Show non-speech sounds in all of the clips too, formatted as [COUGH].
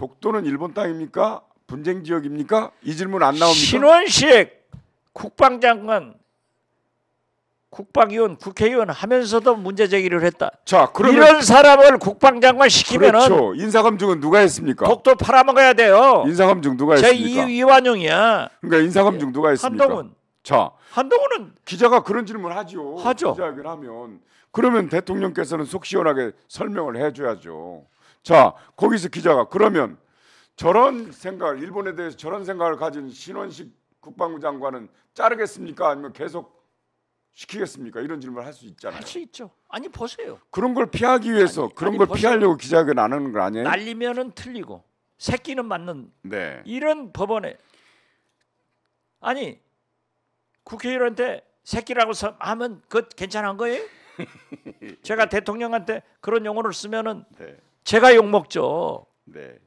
독도는 일본 땅입니까? 분쟁 지역입니까? 이 질문 안 나옵니까? 신원식 국방장관 국방위원 국회의원 하면서도 문제 제기를 했다. 자, 그러면 이런 사람을 국방장관 시키면은 그렇죠. 인사 검증은 누가 했습니까? 독도 팔아먹어야 돼요. 인사 검증 누가 했습니까? 제 이완용이야. 그러니까 인사 검증 누가 했습니까? 한동훈. 자, 한동훈은 기자가 그런 질문 하죠. 하죠. 기자회견 하면 그러면 대통령께서는 속 시원하게 설명을 해줘야죠. 자, 거기서 기자가 그러면 저런 생각을 일본에 대해서 저런 생각을 가진 신원식 국방부 장관은 자르겠습니까? 아니면 계속 시키겠습니까? 이런 질문을 할 수 있잖아요. 할 수 있죠. 아니 보세요. 그런 걸 피하기 위해서 아니, 그런 아니, 걸 보세요. 피하려고 기자회견 안 하는 거 아니에요? 날리면은 틀리고 새끼는 맞는 네. 이런 법원에 아니 국회의원한테 새끼라고 하면 그 괜찮은 거예요? [LAUGHS] 제가 대통령한테 그런 용어를 쓰면은 네. 제가 욕 먹죠. 네.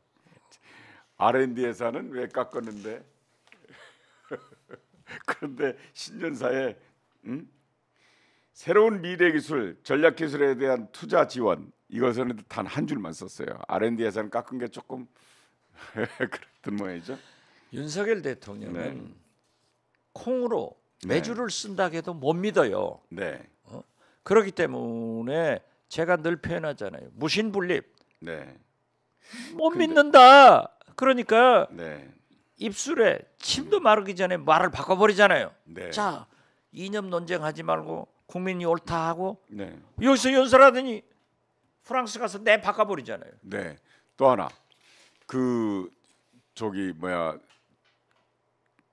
R&D에서는 왜 깎았는데? [LAUGHS] 그런데 신년사에 음? 새로운 미래 기술, 전략 기술에 대한 투자 지원 이것은 단한 줄만 썼어요. R&D에서는 깎은 게 조금 [LAUGHS] 그랬던 모양이죠. 윤석열 대통령은 네. 콩으로 네. 매주를 네. 쓴다 해도 못 믿어요. 네. 어? 그렇기 때문에 제가 늘 표현하잖아요. 무신불립 네. 못 근데... 믿는다. 그러니까 네. 입술에 침도 마르기 전에 말을 바꿔버리잖아요. 네. 자 이념 논쟁하지 말고 국민이 옳다 하고 네. 여기서 연설하더니 프랑스 가서 내 바꿔버리잖아요. 네. 또 하나 그 저기 뭐야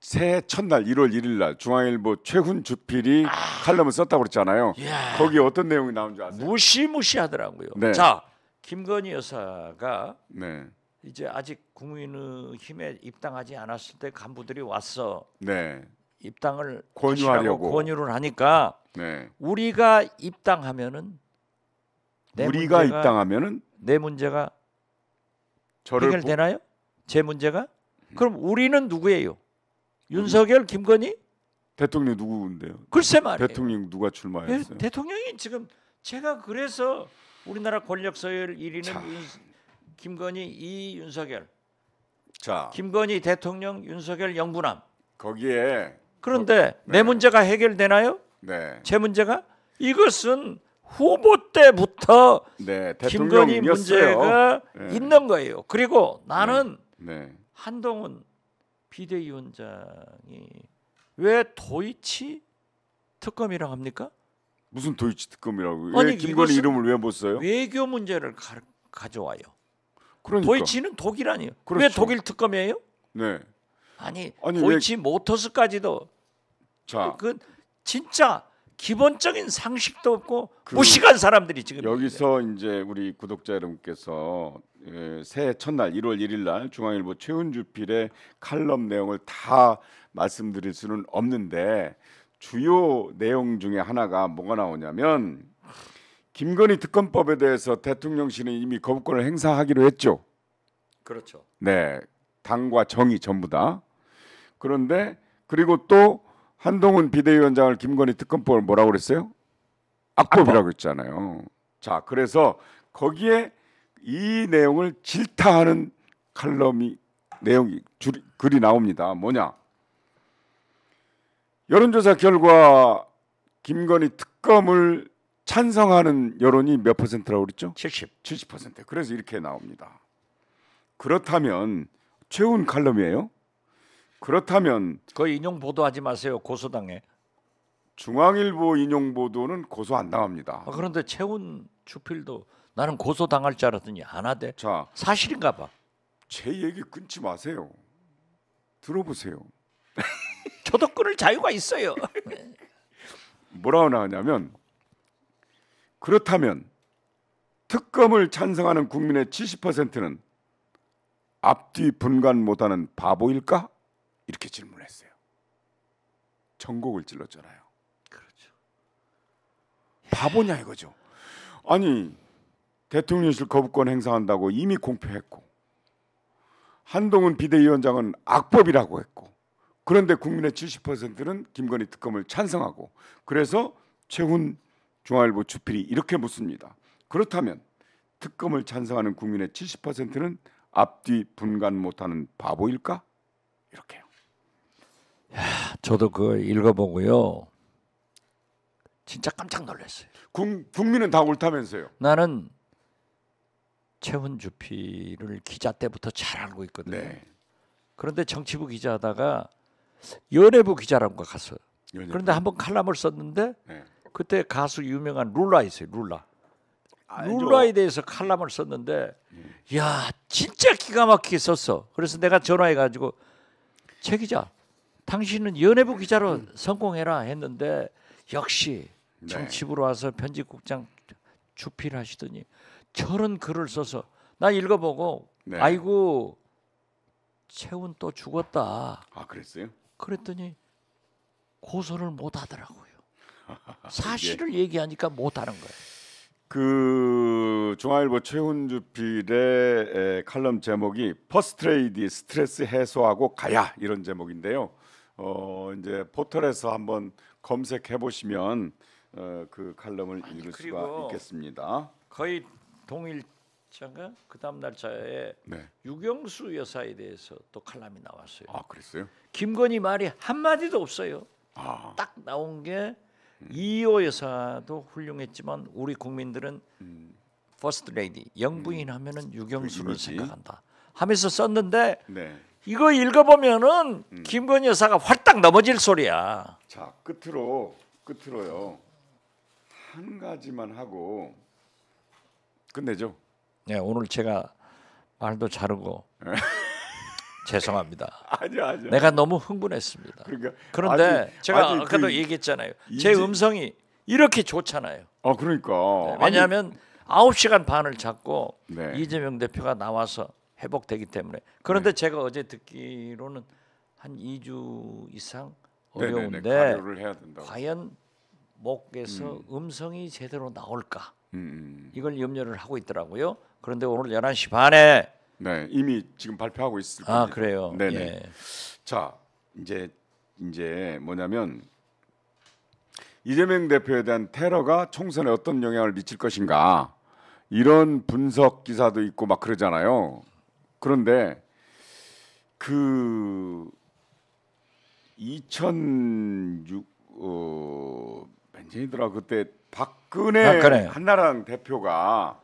새해 첫날 1월 1일 날 중앙일보 최훈 주필이 아. 칼럼을 썼다고 그랬잖아요. 예. 거기 어떤 내용이 나온 줄 아세요? 무시무시하더라고요. 네. 자 김건희 여사가 네. 이제 아직 국민의힘에 입당하지 않았을 때 간부들이 왔어. 네. 입당을 권유하려고 권유를 하니까 네. 우리가 입당하면은 우리가 문제가, 입당하면은 내 문제가 해결되나요? 부... 제 문제가? 음. 그럼 우리는 누구예요? 윤석열, 김건희? 대통령 누구인데요? 글쎄 말이에요. 대통령 누가 출마했어요? 예, 대통령이 지금 제가 그래서 우리나라 권력 서열 1위는 자. 김건희, 이 윤석열. 자. 김건희 대통령, 윤석열 영부남. 거기에 그런데 거, 뭐, 네. 내 문제가 해결되나요? 네. 제 문제가 이것은 후보 때부터 네, 김건희 문제가 네. 있는 거예요. 그리고 나는 네. 네. 한동훈 비대위원장이 왜 도이치 특검이라고 합니까? 무슨 도이치 특검이라고? 아니, 김건희 이름을 왜 못 써요? 외교 문제를 가, 가져와요. 그러니까. 도이치는 독일 아니에요. 그렇죠. 왜 독일 특검이에요? 네. 아니, 아니 도이치 왜... 모터스까지도 자, 그, 그, 진짜 기본적인 상식도 없고 그 무식한 사람들이 지금 여기서 이제 우리 구독자 여러분께서 예, 새해 첫날 1월 1일 날 중앙일보 최은주 필의 칼럼 내용을 다 말씀드릴 수는 없는데 주요 내용 중에 하나가 뭐가 나오냐면 김건희 특검법에 대해서 대통령실은 이미 거부권을 행사하기로 했죠. 그렇죠. 네, 당과 정의 전부 다. 그런데 그리고 또 한동훈 비대위원장을 김건희 특검법을 뭐라고 그랬어요? 악법이라고 했잖아요. 자, 그래서 거기에 이 내용을 질타하는 칼럼이 내용이 줄, 글이 나옵니다. 뭐냐? 여론조사 결과 김건희 특검을 찬성하는 여론이 몇 퍼센트라고 그랬죠? 70. 70%. 그래서 이렇게 나옵니다. 그렇다면 최훈 칼럼이에요? 그렇다면 그 인용 보도하지 마세요. 고소당해. 중앙일보 인용 보도는 고소 안 당합니다. 아, 그런데 최훈 주필도 나는 고소 당할 줄 알았더니 안 하대. 자, 사실인가 봐. 제 얘기 끊지 마세요. 들어보세요. [LAUGHS] 저도 끊을 자유가 있어요. [LAUGHS] 뭐라고 나왔냐면 그렇다면 특검을 찬성하는 국민의 70%는 앞뒤 분간 못하는 바보일까? 이렇게 질문했어요. 전곡을 찔렀잖아요. 그렇죠. 바보냐 이거죠. 아니 대통령실 거부권 행사한다고 이미 공표했고 한동훈 비대위원장은 악법이라고 했고 그런데 국민의 70%는 김건희 특검을 찬성하고 그래서 최훈 중앙일보 주필이 이렇게 묻습니다. 그렇다면 특검을 찬성하는 국민의 70%는 앞뒤 분간 못하는 바보일까? 이렇게요. 야, 저도 그 읽어보고요. 진짜 깜짝 놀랐어요. 국, 국민은 다 옳다면서요. 나는 최훈 주필을 기자 때부터 잘 알고 있거든요. 네. 그런데 정치부 기자하다가 연예부 기자람과 갔어요. 연예부. 그런데 한 번 칼럼을 썼는데 네. 그때 가수 유명한 룰라 있어요. 룰라. 룰라에 대해서 칼럼을 썼는데 네. 야 진짜 기가 막히게 썼어. 그래서 내가 전화해 가지고 최 기자 당신은 연예부 기자로 성공해라 했는데 역시 정치부로 네. 와서 편집국장 주필하시더니 저런 글을 써서 나 읽어보고 네. 아이고 채운 또 죽었다. 아 그랬어요? 그랬더니 고소를 못 하더라고요. [LAUGHS] 사실을 예. 얘기하니까 못 하는 거예요. 그 중앙일보 최훈주 필의 칼럼 제목이 퍼스트레이디 스트레스 해소하고 가야 이런 제목인데요. 어 이제 포털에서 한번 검색해 보시면 어, 그 칼럼을 아니, 읽을 수가 있겠습니다. 거의 동일자가 그다음 날짜에 네. 유경수 여사에 대해서 또 칼럼이 나왔어요. 아 그랬어요? 김건희 말이 한마디도 없어요. 아. 딱 나온 게 음. 이호 여사도 훌륭했지만 우리 국민들은 음. 퍼스트 레이디 영부인 음. 하면은 유경수를 그 생각한다 하면서 썼는데 네. 이거 읽어보면은 음. 김건희 여사가 활딱 넘어질 소리야. 자 끝으로 끝으로요 한 가지만 하고 끝내죠. 네 오늘 제가 말도 자르고 네. 죄송합니다. [LAUGHS] 아니요, 아니요. 내가 너무 흥분했습니다. 그러니까, 그런데 아니, 제가 아니, 그 아까도 그, 얘기했잖아요. 제 인지... 음성이 이렇게 좋잖아요. 아, 그러니까. 네, 왜냐하면 아홉 시간 반을 잡고 네. 이재명 대표가 나와서 회복되기 때문에. 그런데 네. 제가 어제 듣기로는 한 2주 이상 네, 네, 네. 어려운데 과연 목에서 음. 성이 제대로 나올까? 음, 음. 이걸 염려를 하고 있더라고요. 그런데 오늘 11시 반에 네, 이미 지금 발표하고 있을 아, 겁니다. 아, 그래요. 네, 네. 자, 이제 이제 뭐냐면 이재명 대표에 대한 테러가 총선에 어떤 영향을 미칠 것인가 이런 분석 기사도 있고 막 그러잖아요. 그런데 그 2006, 어, 벤젠이더라 그때 박근혜, 박근혜 한나라당 대표가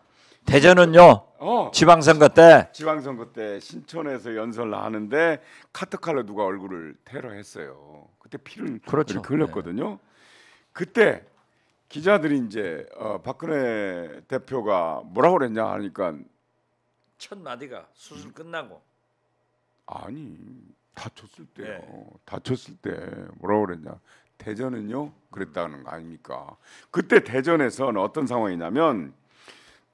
대전은요. 어. 지방선거 때 지방선거 때 신촌에서 연설을 하는데 카트칼로 누가 얼굴을 테러했어요. 그때 피를 그렇죠. 흘렸거든요. 네. 그때 기자들이 이제 어, 박근혜 대표가 뭐라고 그랬냐 하니까 첫 마디가 수술 끝나고 아니 다쳤을 때요. 네. 다쳤을 때 뭐라고 그랬냐. 대전은요 그랬다는 거 아닙니까? 그때 대전에서는 어떤 상황이냐면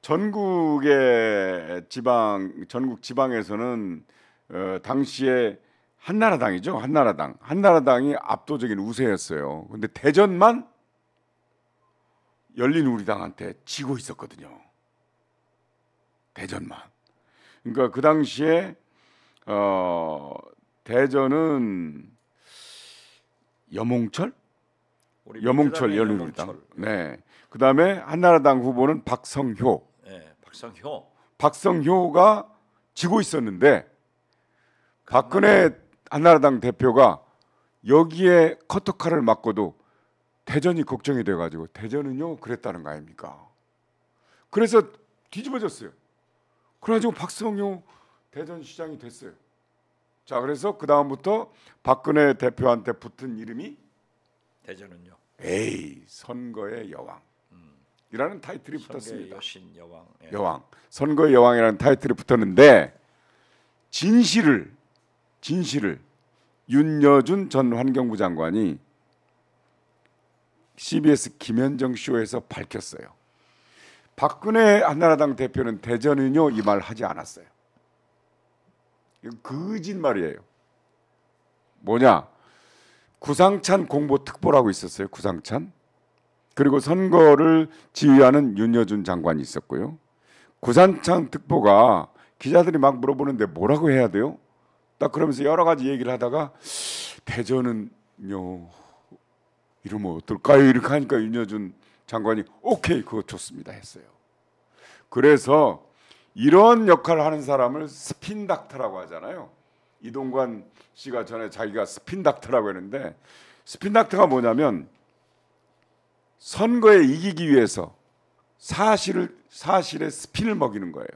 전국의 지방 전국 지방에서는 어, 당시에 한나라당이죠 한나라당 한나라당이 압도적인 우세였어요. 근데 대전만 열린 우리당한테 지고 있었거든요. 대전만. 그러니까 그 당시에 어, 대전은 여몽철 여몽철 열린우리당. 네. 그다음에 한나라당 후보는 박성효. 박성효. 박성효가 지고 있었는데 박근혜 한나라당 대표가 여기에 커터칼을 맞고도 대전이 걱정이 돼가지고 대전은요 그랬다는 거 아닙니까? 그래서 뒤집어졌어요. 그래가지고 박성효 대전시장이 됐어요. 자 그래서 그 다음부터 박근혜 대표한테 붙은 이름이 대전은요. 에이 선거의 여왕. 이라는 타이틀이 붙었습니다. 여신 여왕. 예. 여왕. 선거 여왕이라는 타이틀이 붙었는데 진실을 진실을 윤여준 전 환경부 장관이 CBS 김현정 쇼에서 밝혔어요. 박근혜 한나라당 대표는 대전은요 이 말 하지 않았어요. 거짓말이에요. 뭐냐? 구상찬 공보 특보라고 있었어요. 구상찬. 그리고 선거를 지휘하는 윤여준 장관이 있었고요. 구산창 특보가 기자들이 막 물어보는데 뭐라고 해야 돼요? 딱 그러면서 여러 가지 얘기를 하다가 대전은요 이러면 어떨까요? 이렇게 하니까 윤여준 장관이 오케이 그거 좋습니다 했어요. 그래서 이런 역할을 하는 사람을 스핀 닥터라고 하잖아요. 이동관 씨가 전에 자기가 스핀 닥터라고 했는데 스핀 닥터가 뭐냐면 선거에 이기기 위해서 사실을 사실에 스피를 먹이는 거예요.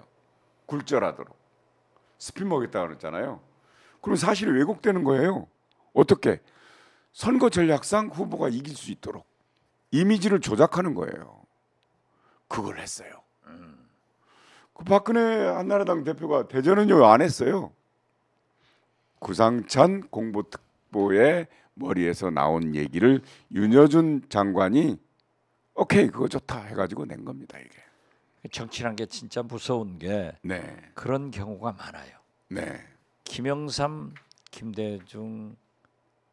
굴절하도록 스피 먹였다 그랬잖아요. 그럼 사실이 왜곡되는 거예요. 어떻게 선거 전략상 후보가 이길 수 있도록 이미지를 조작하는 거예요. 그걸 했어요. 그 박근혜 한나라당 대표가 대전은요 안 했어요. 구상찬 공보특보의 머리에서 나온 얘기를 윤여준 장관이 오케이 그거 좋다 해가지고 낸 겁니다 이게. 정치란 게 진짜 무서운 게 네. 그런 경우가 많아요. 네. 김영삼 김대중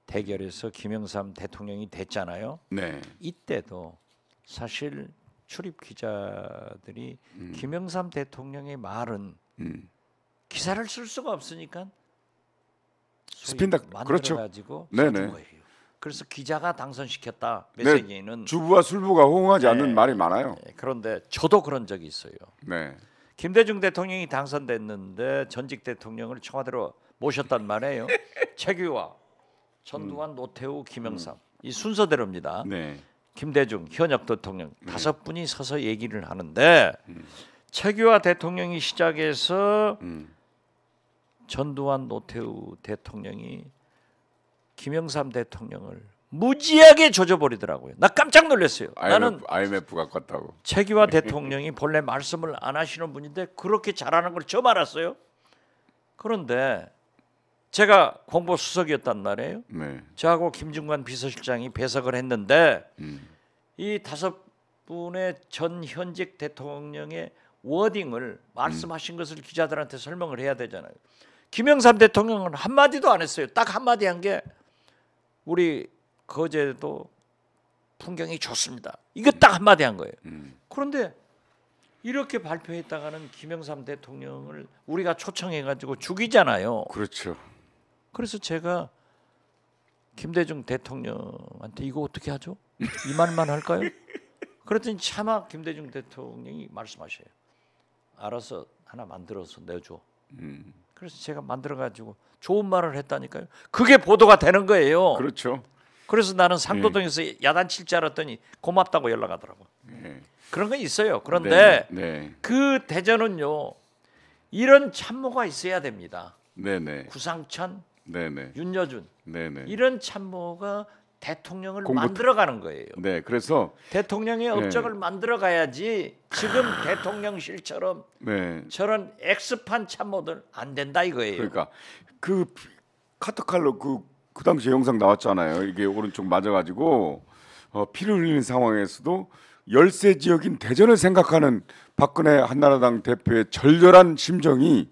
대결에서 김영삼 대통령이 됐잖아요. 네. 이때도 사실 출입 기자들이 음. 김영삼 대통령의 말은 음. 기사를 쓸 수가 없으니까 스핀다 그렇죠. 가지고 네네. 거예요. 그래서 기자가 당선시켰다. 메시지는 네, 주부와 술부가 호응하지 네, 않는 예, 말이 많아요. 예, 그런데 저도 그런 적이 있어요. 네. 김대중 대통령이 당선됐는데 전직 대통령을 청와대로 모셨단 말이에요. [LAUGHS] 최규화, 전두환, 음. 노태우, 김영삼 음. 이 순서대로입니다. 네. 김대중 현역 대통령 네. 다섯 분이 서서 얘기를 하는데 음. 최규화 대통령이 시작해서 전두환 음. 노태우 대통령이 김영삼 대통령을 무지하게 조져버리더라고요. 나 깜짝 놀랐어요. IMF, 나는 IMF가 컸다고. 최기화 대통령이 본래 말씀을 안 하시는 분인데 그렇게 잘하는 걸 처음 알았어요. 그런데 제가 공보 수석이었단 말이에요. 네. 저하고 김중관 비서실장이 배석을 했는데 음. 이 다섯 분의 전 현직 대통령의 워딩을 말씀하신 음. 것을 기자들한테 설명을 해야 되잖아요. 김영삼 대통령은 한마디도 안 했어요. 딱 한마디 한게 우리 거제도 풍경이 좋습니다. 이거 딱 한마디 한 거예요. 음. 그런데 이렇게 발표했다가는 김영삼 대통령을 우리가 초청해가지고 죽이잖아요. 그렇죠. 그래서 제가 김대중 대통령한테 이거 어떻게 하죠? 이 말만 할까요? 그랬더니 차마 김대중 대통령이 말씀하셔요. 알아서 하나 만들어서 내줘. 음. 그래서 제가 만들어 가지고 좋은 말을 했다니까요. 그게 보도가 되는 거예요. 그렇죠. 그래서 나는 상도동에서 네. 예. 야단칠 줄 알았더니 고맙다고 연락하더라고. 네. 그런 건 있어요. 그런데 네, 네. 그 대전은요 이런 참모가 있어야 됩니다. 네, 네. 구상천, 윤여준 이런 참모가 대통령을 공부... 만들어가는 거예요. 네, 그래서 대통령의 네. 업적을 네. 만들어가야지 지금 대통령실처럼 네. 저런 엑스판 참모들 안 된다 이거예요. 그러니까 그 카톡칼로 그, 그 당시에 영상 나왔잖아요. 이게 오른쪽 맞아가지고 어, 피를 흘리는 상황에서도 열세 지역인 대전을 생각하는 박근혜 한나라당 대표의 절절한 심정이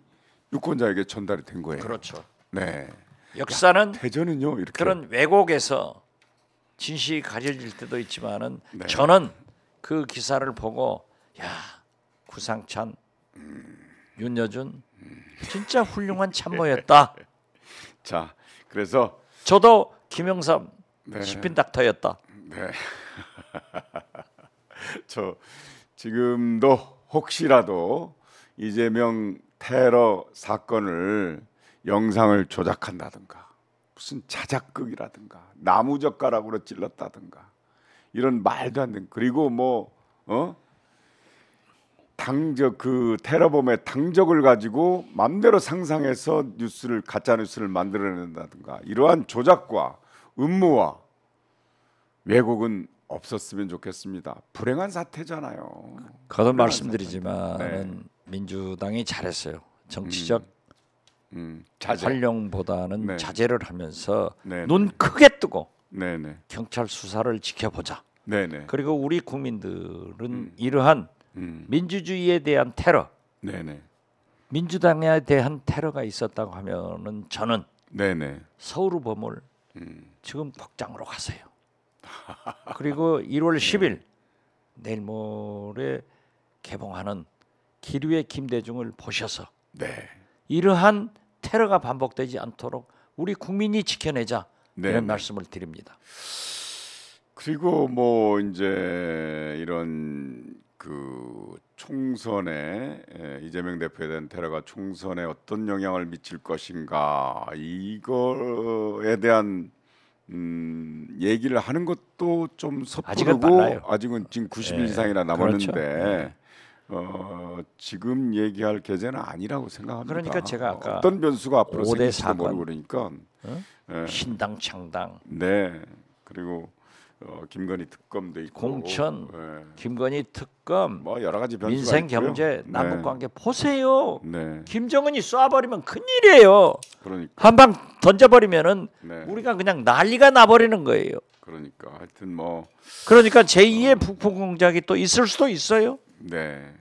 유권자에게 전달이 된 거예요. 그렇죠. 네. 역사는 야, 대전은요 이렇게 그런 왜곡에서 진실이 가려질 때도 있지만은 네. 저는 그 기사를 보고 야 구상찬, 음. 윤여준 음. 진짜 훌륭한 참모였다. [LAUGHS] 자, 그래서 저도 김영삼 네. 시핀 닥터였다. 네. [LAUGHS] 저 지금도 혹시라도 이재명 테러 사건을 영상을 조작한다든가 무슨 자작극이라든가 나무젓가락으로 찔렀다든가 이런 말도 안 되는 그리고 뭐 어? 당적 그 테러범의 당적을 가지고 맘대로 상상해서 뉴스를 가짜 뉴스를 만들어낸다든가 이러한 조작과 음모와 왜곡은 없었으면 좋겠습니다. 불행한 사태잖아요. 거듭 말씀드리지만 네. 민주당이 잘했어요. 정치적 음. 음, 자제. 활용보다는 네. 자제를 하면서 네네. 네. 눈 크게 뜨고 네네. 네. 경찰 수사를 지켜보자. 네네. 네. 그리고 우리 국민들은 음. 이러한 음. 민주주의에 대한 테러, 네네. 민주당에 대한 테러가 있었다고 하면은 저는 네네. 서울우범을 음. 지금 복장으로 가세요. [LAUGHS] 그리고 1월 10일 내일 모레 개봉하는 기류의 김대중을 보셔서 네. 이러한 테러가 반복되지 않도록 우리 국민이 지켜내자 네. 이런 말씀을 드립니다. 그리고 뭐 이제 이런 그 총선에 이재명 대표에 대한 테러가 총선에 어떤 영향을 미칠 것인가 이거에 대한 음, 얘기를 하는 것도 좀 섣부르고 아직은, 아직은 지금 90일 네. 예, 이상이나 그렇죠. 남았는데 그렇죠. 어, 지금 얘기할 계제는 아니라고 생각합니다. 그러니까 제가 아까 어떤 변수가 앞으로 생길지도 모르고 그러니까 어? 예. 신당 창당 네 그리고 어, 김건희 특검도 있고 공천 예. 김건희 특검 뭐 여러 가지 변수가 민생 있고요. 경제 네. 남북 관계 네. 보세요. 네. 김정은이 쏴버리면 큰일이에요. 그러니까 한 방 던져버리면은 네. 우리가 그냥 난리가 나버리는 거예요. 그러니까 하여튼 뭐 그러니까 제2의 어, 북풍 공작이 또 있을 수도 있어요. 네.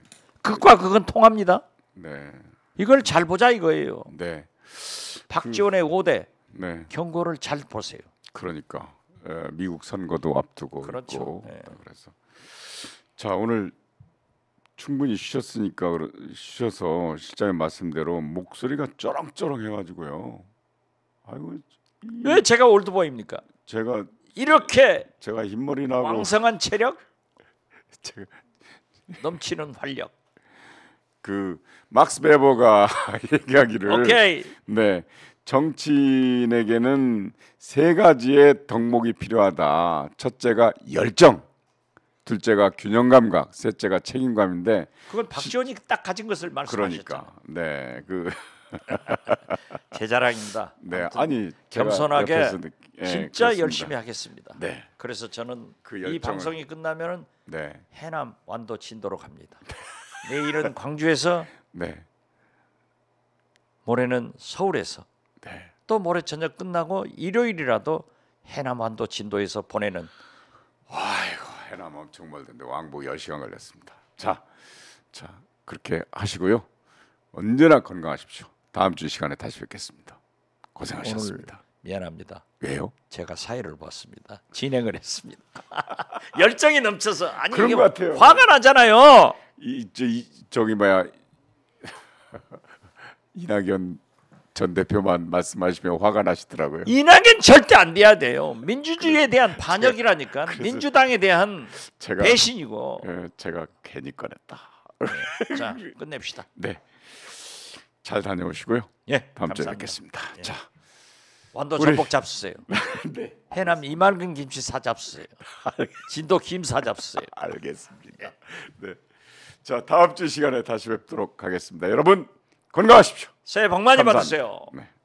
극과 극은 통합니다. 네. 이걸 잘 보자 이거예요. 네. 박지원의 그, 5대 네. 경고를 잘 보세요. 그러니까 에, 예, 미국 선거도 앞두고 그렇죠. 있고 네. 그래서 자 오늘 충분히 쉬셨으니까 쉬셔서 실장님 말씀대로 목소리가 쩌렁쩌렁 해가지고요. 아이고 이, 왜 제가 올드보입니까? 제가 이렇게 제가 흰머리 나고 왕성한 체력, [LAUGHS] 제가 넘치는 활력. 그 막스 베버가 [LAUGHS] 얘기하기를 오케이. 네 정치인에게는 세 가지의 덕목이 필요하다. 첫째가 열정, 둘째가 균형 감각, 셋째가 책임감인데 그건 박지원이 시, 딱 가진 것을 말씀하셨죠. 그러니까 네그 [LAUGHS] 제 자랑입니다. 네 아니 겸손하게 옆에서, 네, 진짜 그렇습니다. 열심히 하겠습니다. 네 그래서 저는 그이 방송이 끝나면은 네. 해남 완도 진도로 갑니다. [LAUGHS] 내일은 광주에서 네. 모레는 서울에서 네. 또 모레 저녁 끝나고 일요일이라도 해남반도 진도에서 보내는 아이고 해남 엄청 멀던데 왕복 10시간 걸렸습니다. 자, 자 그렇게 하시고요. 언제나 건강하십시오. 다음 주 시간에 다시 뵙겠습니다. 고생하셨습니다. 미안합니다. 왜요? 제가 사회를 봤습니다. 진행을 했습니다. [LAUGHS] 열정이 넘쳐서 아니 그런 이게 같아요. 화가 나잖아요. 이, 저, 이 저기 뭐야 [LAUGHS] 이낙연 전 대표만 말씀하시면 화가 나시더라고요. 이낙연 절대 안 돼야 돼요. 민주주의에 대한 반역이라니까. 민주당에 대한 제가, 배신이고. 예, 제가 괜히 꺼냈다. 네, 자 [LAUGHS] 끝냅시다. 네. 잘 다녀오시고요. 예. 다음 주에 뵙겠습니다. 예. 자. 완도 전복 우리... 잡수세요. [LAUGHS] 네. 해남 이말근 김치 사 잡수세요. 진도 김 사 잡수세요. 알겠습니다. 네. 자, 다음 주 시간에 다시 뵙도록 하겠습니다. 여러분 건강하십시오. 새해 복 많이 감사합니다. 받으세요. 네.